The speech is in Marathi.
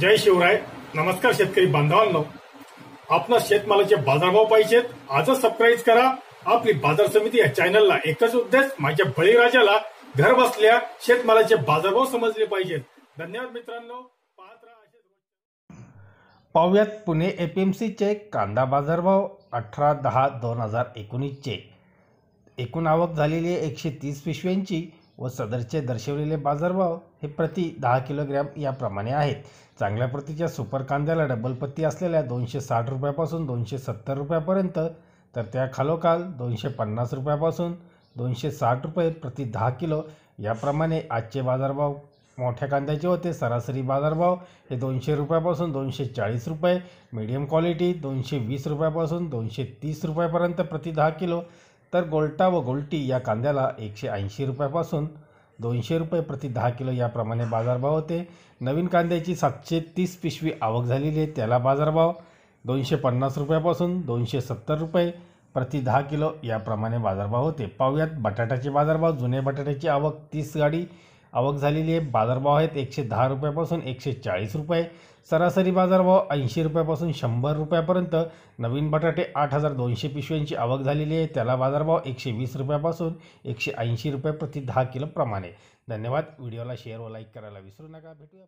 जय शिवराय नमस्कार शेतकरी बांधवांनो आपला शेतमालाचे बाजारभाव पाहिजेत आजच सबस्क्राईब करा आपली बाजार समिती या चॅनलला एकच उद्देश माझ्या बळीराजाला घर बसल्या शेतमालाचे बाजारभाव समजले पाहिजेत धन्यवाद मित्रांनो पाहुयात पुणे एपीएमसीचे कांदा बाजारभाव अठरा दहा दोन हजार एकोणीसचे एकूण आवक झालेली एकशे तीस पिशव्यांची व सदरचे दर्शवलेले बाजारभाव हे प्रति दहा किलोग्रॅम याप्रमाणे आहेत चांगल्या प्रतीच्या सुपर कांद्याला डबल पत्ती असलेल्या दोनशे साठ रुपयापासून दोनशे सत्तर रुपयापर्यंत तर त्या खालोखाल दोनशे पन्नास रुपयापासून दोनशे साठ रुपये प्रति दहा किलो याप्रमाणे आजचे बाजारभाव मोठ्या कांद्याचे होते सरासरी बाजारभाव हे दोनशे रुपयापासून दोनशे चाळीस रुपये मीडियम क्वालिटी दोनशे वीस रुपयापासून दोनशे तीस रुपयापर्यंत प्रति दहा किलो तर गोलटा व गोल्टी या कांद्याला एकशे ऐंशी रुपयापासून दोनशे रुपये प्रति दहा किलो याप्रमाणे बाजारभाव होते नवीन कांद्याची सातशे तीस पिशवी आवक झालेली आहे त्याला बाजारभाव दोनशे पन्नास रुपयापासून दोनशे सत्तर रुपये प्रति दहा किलो याप्रमाणे बाजारभाव होते पाहुयात बटाट्याचे बाजारभाव जुने बटाट्याची आवक तीस गाडी आवक झालेली आहे बाजारभाव आहेत एकशे दहा रुपयापासून एकशे चाळीस रुपये सरासरी बाजारभाव ऐंशी रुपयापासून शंभर रुपयापर्यंत नवीन बटाटे आठ हजार दोनशे पिशव्यांची आवक झालेली आहे त्याला बाजारभाव एकशे वीस रुपयापासून एकशे ऐंशी रुपये प्रति दहा प्रमाणे धन्यवाद व्हिडिओला शेअर व लाईक करायला विसरू नका भेटूया